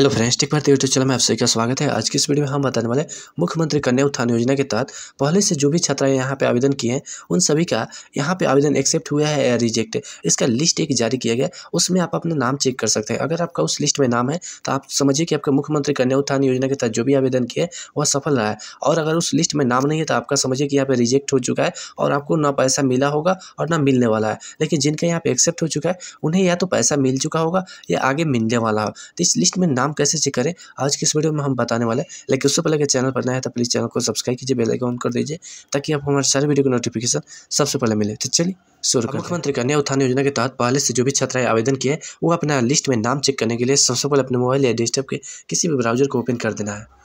hello friends टिक Bharat YouTube channel में आप सभी का स्वागत है आज की इस वीडियो में हम बताने वाले मुख्यमंत्री कन्या उत्थान योजना के तहत पहले से जो भी छात्राएं यहाँ पे आवेदन किए हैं उन सभी का यहाँ पे आवेदन एक्सेप्ट हुआ है या रिजेक्ट इसका लिस्ट एक जारी किया गया उसमें आप अपना नाम चेक कर सकते हैं अगर आपका उस लिस्ट में नाम है तो आप समझिए कि आपका मुख्यमंत्री कन्या उत्थान योजना के तहत जो भी आवेदन किया है वह सफल रहा है और अगर उस लिस्ट में नाम नहीं है तो आपका समझिए कि यहाँ पर रिजेक्ट हो चुका है और आपको ना पैसा मिला होगा और ना मिलने वाला है लेकिन जिनका यहाँ पर एक्सेप्ट हो चुका है उन्हें या तो पैसा मिल चुका होगा या आगे मिलने वाला हो तो इस लिस्ट में नाम काम कैसे चेक करें आज की इस वीडियो में हम बताने वाले हैं लेकिन उससे पहले अगर चैनल पर नया है तो प्लीज़ चैनल को सब्सक्राइब कीजिए बेलाइक ऑन कर दीजिए ताकि आपको हमारे सारे वीडियो की नोटिफिकेशन सबसे पहले मिले तो चलिए शुरू मुख्यमंत्री कन्या उत्थान योजना के तहत पहले से जो भी छात्राएं आवेदन किए वो अपना लिस्ट में नाम चेक करने के लिए सबसे पहले अपने मोबाइल या डेस्कटॉप के किसी भी ब्राउजर को ओपन कर देना है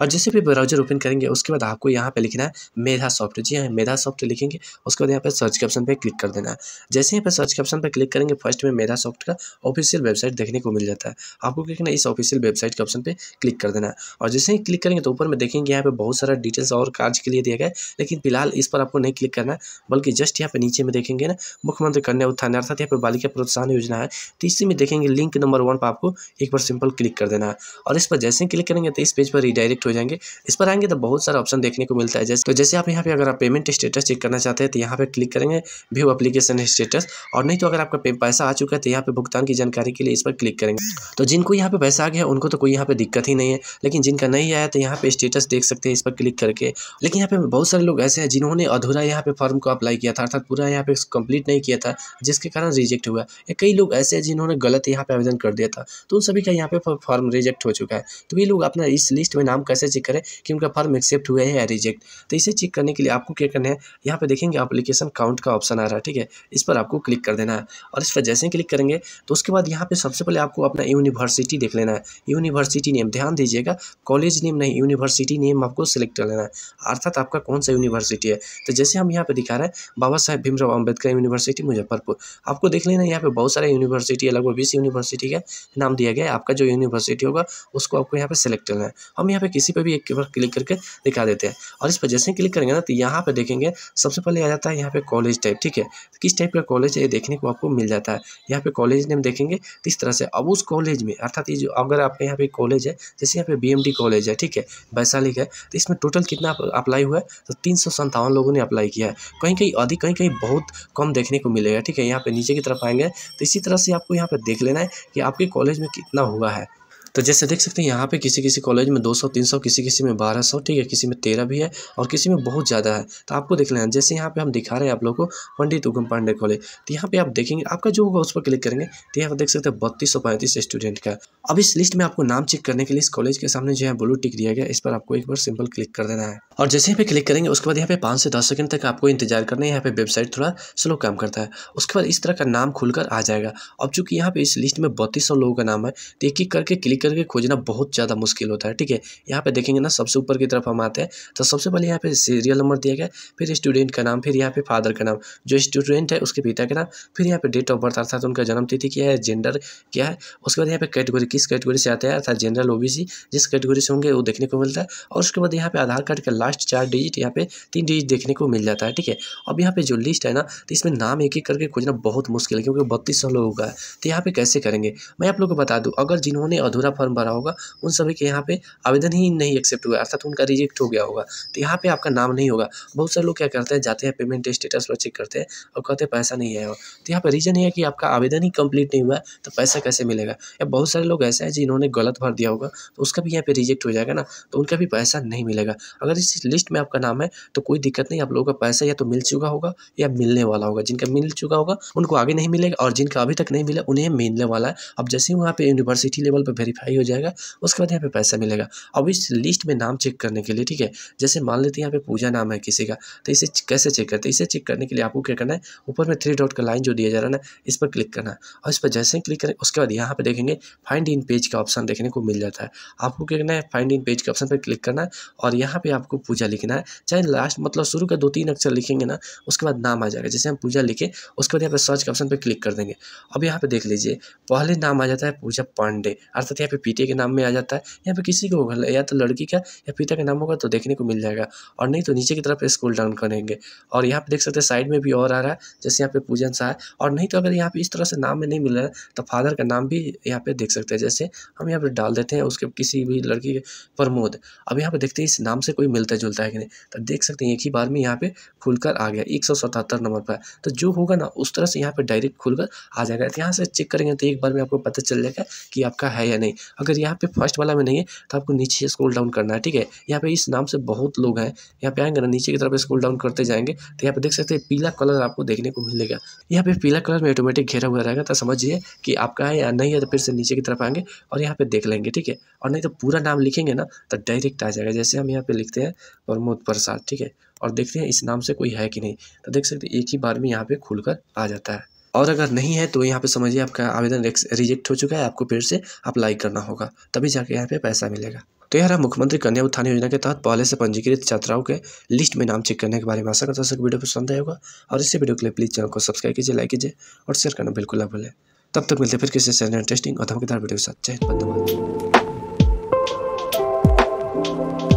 और जैसे भी ब्राउजर ओपन करेंगे उसके बाद आपको यहाँ पे लिखना है मेधा सॉफ्ट जी हाँ मेधा सॉफ्ट लिखेंगे उसके बाद यहाँ पे सर्च के ऑप्शन पे क्लिक कर देना है जैसे यहाँ पे सर्च के ऑप्शन पे क्लिक करेंगे फर्स्ट में मेधा सॉफ्ट का ऑफिशियल वेबसाइट देखने को मिल जाता है आपको क्या करना है इस ऑफिशियल वेबसाइट के ऑप्शन पर क्लिक कर देना है और जैसे ही क्लिक करेंगे तो ऊपर में देखेंगे यहाँ पर बहुत सारा डिटेल्स और कार्ज के लिए दिया गया लेकिन फिलहाल इस पर आपको नहीं क्लिक करना है बल्कि जस्ट यहाँ पे नीचे में देखेंगे ना मुख्यमंत्री कन्या उत्थान अर्थात यहाँ पर बालिका प्रोत्साहन योजना है तो इसी में देखेंगे लिंक नंबर वन पर आपको एक बार सिंपल क्लिक कर देना है और इस पर जैसे ही क्लिक करेंगे तो इस पेज पर रिडायरेक्ट रिजेक्ट हो जाएंगे इस पर आएंगे तो बहुत सारा ऑप्शन देखने को मिलता है जैसे तो जैसे आप यहाँ पे अगर आप पेमेंट स्टेटस चेक करना चाहते हैं तो यहाँ पे क्लिक करेंगे व्यू अप्लीकेशन स्टेटस और नहीं तो अगर आपका पैसा आ चुका है तो यहाँ पे भुगतान की जानकारी के लिए इस पर क्लिक करेंगे तो जिनको यहाँ पे पैसा आ गया उनको तो कोई यहाँ पे दिक्कत ही नहीं है लेकिन जिनका नहीं आया तो यहाँ पे स्टेटस देख सकते हैं इस पर क्लिक करके लेकिन यहाँ पे बहुत सारे लोग ऐसे हैं जिन्होंने अधूरा यहाँ पे फॉर्म को अप्लाई किया था अर्थात पूरा यहाँ पे कंप्लीट नहीं किया था जिसके कारण रिजेक्ट हुआ या कई लोग ऐसे हैं जिन्होंने गलत यहाँ पे आवेदन कर दिया था तो उन सभी का यहाँ पे फॉर्म रिजेक्ट हो चुका है तो ये लोग अपना इस लिस्ट में नाम कैसे चेक करें कि उनका फॉर्म एक्सेप्ट हुए हैं या रिजेक्ट तो इसे चेक करने के लिए आपको क्या करना है यहाँ पर देखेंगे अप्लीकेशन काउंट का ऑप्शन आ रहा है ठीक है इस पर आपको क्लिक कर देना है और इस पर जैसे ही क्लिक करेंगे तो उसके बाद यहाँ पर सबसे पहले आपको अपना यूनिवर्सिटी देख लेना है यूनिवर्सिटी नेम ध्यान दीजिएगा कॉलेज नेम नहीं यूनिवर्सिटी नेम आपको सेलेक्ट कर लेना है अर्थात आपका कौन सा यूनिवर्सिटी है तो जैसे हम यहाँ पर दिखा रहे हैं बाबा साहेब भीमराव अम्बेडकर यूनिवर्सिटी मुजफ्फरपुर आपको देख लेना यहाँ पर बहुत सारे यूनिवर्सिटी है लगभग बीस यूनिवर्सिटी का नाम दिया गया है आपका जो यूनिवर्सिटी होगा उसको आपको यहाँ पे सेलेक्ट करना है हम यहाँ पे किसी पर भी एक बार क्लिक करके दिखा देते हैं और इस पर जैसे ही क्लिक करेंगे ना तो यहाँ पर देखेंगे सबसे पहले आ जाता है यहाँ पे कॉलेज टाइप ठीक है तो किस टाइप का कॉलेज है ये देखने को आपको मिल जाता है यहाँ पे कॉलेज नेम देखेंगे तो इस तरह से अब उस कॉलेज में अर्थात ये जो अगर आपके यहाँ पे कॉलेज है जैसे यहाँ पे बी कॉलेज है ठीक है वैशाली का तो इसमें टोटल कितना अप्लाई हुआ है तो तीन लोगों ने अप्लाई किया है कहीं कहीं अधिक कहीं कहीं बहुत कम देखने को मिलेगा ठीक है यहाँ पर नीचे की तरफ आएंगे तो इसी तरह से आपको यहाँ पर देख लेना है कि आपके कॉलेज में कितना हुआ है तो जैसे देख सकते हैं यहाँ पे किसी किसी कॉलेज में 200 300 किसी किसी में 1200 ठीक है किसी में तेरह भी है और किसी में बहुत ज़्यादा है तो आपको देख लेना जैसे यहाँ पे हम दिखा रहे हैं आप लोग को पंडित उगम पांडे कॉलेज तो यहाँ पे आप देखेंगे आपका जो होगा उस पर क्लिक करेंगे तो यहाँ पर देख सकते हैं बत्तीस स्टूडेंट का अब इस लिस्ट में आपको नाम चेक करने के लिए इस कॉलेज के सामने जो है ब्लू टिक दिया गया इस पर आपको एक बार सिंपल क्लिक कर देना है और जैसे यहाँ पे क्लिक करेंगे उसके बाद यहाँ पे पाँच से दस सेकंड तक आपको इंतजार करना है यहाँ पे वेबसाइट थोड़ा स्लो काम करता है उसके बाद इस तरह का नाम खुलकर आ जाएगा अब चूंकि यहाँ पे इस लिस्ट में बत्तीस लोगों का नाम है तो एक एक करके क्लिक करके खोजना बहुत ज़्यादा मुश्किल होता है ठीक है यहाँ पे देखेंगे ना सबसे ऊपर की तरफ हम आते हैं तो सबसे पहले यहाँ पे सीरियल नंबर दिया गया फिर स्टूडेंट का नाम फिर यहाँ पे फादर का नाम जो स्टूडेंट है उसके पिता का नाम फिर यहाँ पे डेट ऑफ बर्थ अर्थात उनका जन्मतिथि क्या है जेंडर क्या है उसके बाद यहाँ पे कैटेगरी किस कैटेगरी से आते हैं अर्थात जनरल ओ जिस कैटेगरी से होंगे वो देखने को मिलता है और उसके बाद यहाँ पे आधार कार्ड का लास्ट चार डिजिट यहाँ पे तीन डिजिट देखने को मिल जाता है ठीक है अब यहाँ पे जो लिस्ट है ना तो इसमें नाम एक एक करके खोजना बहुत मुश्किल है क्योंकि बत्तीस लोगों का है तो यहाँ पे कैसे करेंगे मैं आप लोगों को बता दूँ अगर जिन्होंने अधूरा वाला फॉर्म भरा होगा उन सभी के यहाँ पे आवेदन ही नहीं एक्सेप्ट हुआ अर्थात उनका रिजेक्ट हो गया होगा तो यहाँ पे आपका नाम नहीं होगा बहुत सारे लोग क्या करते हैं जाते हैं पेमेंट स्टेटस पर चेक करते हैं और कहते हैं पैसा नहीं आया तो यहाँ पर रीज़न ये है कि आपका आवेदन ही कंप्लीट नहीं हुआ तो पैसा कैसे मिलेगा या बहुत सारे लोग ऐसे हैं जिन्होंने गलत भर दिया होगा तो उसका भी यहाँ पर रिजेक्ट हो जाएगा ना तो उनका भी पैसा नहीं मिलेगा अगर इस लिस्ट में आपका नाम है तो कोई दिक्कत नहीं आप लोगों का पैसा या तो मिल चुका होगा या मिलने वाला होगा जिनका मिल चुका होगा उनको आगे नहीं मिलेगा और जिनका अभी तक नहीं मिला उन्हें मिलने वाला है अब जैसे ही वहाँ पे यूनिवर्सिटी लेवल पर वेरीफाई वेरीफाई हो जाएगा उसके बाद यहाँ पे पैसा मिलेगा अब इस लिस्ट में नाम चेक करने के लिए ठीक है जैसे मान लेते हैं यहाँ पे पूजा नाम है किसी का तो इसे कैसे चेक करते हैं इसे चेक करने के लिए आपको क्या करना है ऊपर में थ्री डॉट का लाइन जो दिया जा रहा है ना इस पर क्लिक करना है और इस पर जैसे ही क्लिक करें उसके बाद यहाँ पर देखेंगे फाइंड इन पेज का ऑप्शन देखने को मिल जाता है आपको क्या करना है फाइंड इन पेज के ऑप्शन पर क्लिक करना है और यहाँ पर आपको पूजा लिखना है चाहे लास्ट मतलब शुरू का दो तीन अक्षर लिखेंगे ना उसके बाद नाम आ जाएगा जैसे हम पूजा लिखें उसके बाद यहाँ पर सर्च के ऑप्शन पर क्लिक कर देंगे अब यहाँ पर देख लीजिए पहले नाम आ जाता है पूजा पांडे अर्थात यहाँ पे पिता के नाम में आ जाता है यहाँ पे किसी को होगा या तो लड़की का या पिता का नाम होगा तो देखने को मिल जाएगा और नहीं तो नीचे की तरफ स्कूल डाउन करेंगे और यहाँ पे देख सकते हैं साइड में भी और आ रहा है जैसे यहाँ पे पूजन सा है और नहीं तो अगर यहाँ पे इस तरह से नाम में नहीं मिल रहा है तो फादर का नाम भी यहाँ पे देख सकते हैं जैसे हम यहाँ पे डाल देते हैं उसके किसी भी लड़की के प्रमोद अब यहाँ पे देखते हैं इस नाम से कोई मिलता जुलता है कि नहीं तो देख सकते हैं एक ही बार में यहाँ पे खुलकर आ गया एक नंबर पर तो जो होगा ना उस तरह से यहाँ पर डायरेक्ट खुलकर आ जाएगा तो यहाँ से चेक करेंगे तो एक बार में आपको पता चल जाएगा कि आपका है या नहीं नहीं अगर यहाँ पे फर्स्ट वाला में नहीं है तो आपको नीचे स्क्रॉल डाउन करना है ठीक है यहाँ पे इस नाम से बहुत लोग हैं यहाँ पे आएंगे ना नीचे की तरफ स्क्रॉल डाउन करते जाएंगे तो यहाँ पे देख सकते हैं पीला कलर आपको देखने को मिलेगा यहाँ पे पीला कलर में ऑटोमेटिक घेरा हुआ रहेगा तो समझिए कि आपका है या नहीं है तो फिर से नीचे की तरफ आएंगे और यहाँ पे देख लेंगे ठीक है और नहीं तो पूरा नाम लिखेंगे ना तो डायरेक्ट आ जाएगा जैसे हम यहाँ पे लिखते हैं प्रमोद प्रसाद ठीक है और देखते हैं इस नाम से कोई है कि नहीं तो देख सकते एक ही बार में यहाँ पे खुलकर आ जाता है और अगर नहीं है तो यहाँ पे समझिए आपका आवेदन रिजेक्ट हो चुका है आपको फिर से अप्लाई करना होगा तभी जाके यहाँ पे पैसा मिलेगा तो यार मुख्यमंत्री कन्या उत्थान योजना के तहत पहले से पंजीकृत छात्राओं के लिस्ट में नाम चेक करने के बारे में आशा करता वीडियो पसंद आएगा और इसी वीडियो के लिए प्लीज़ चैनल को सब्सक्राइब कीजिए लाइक कीजिए और शेयर करना बिल्कुल ना भूलें तब तक मिलते फिर किसी से इंटरेस्टिंग और धमकेदार वीडियो के साथ जय धन्यवाद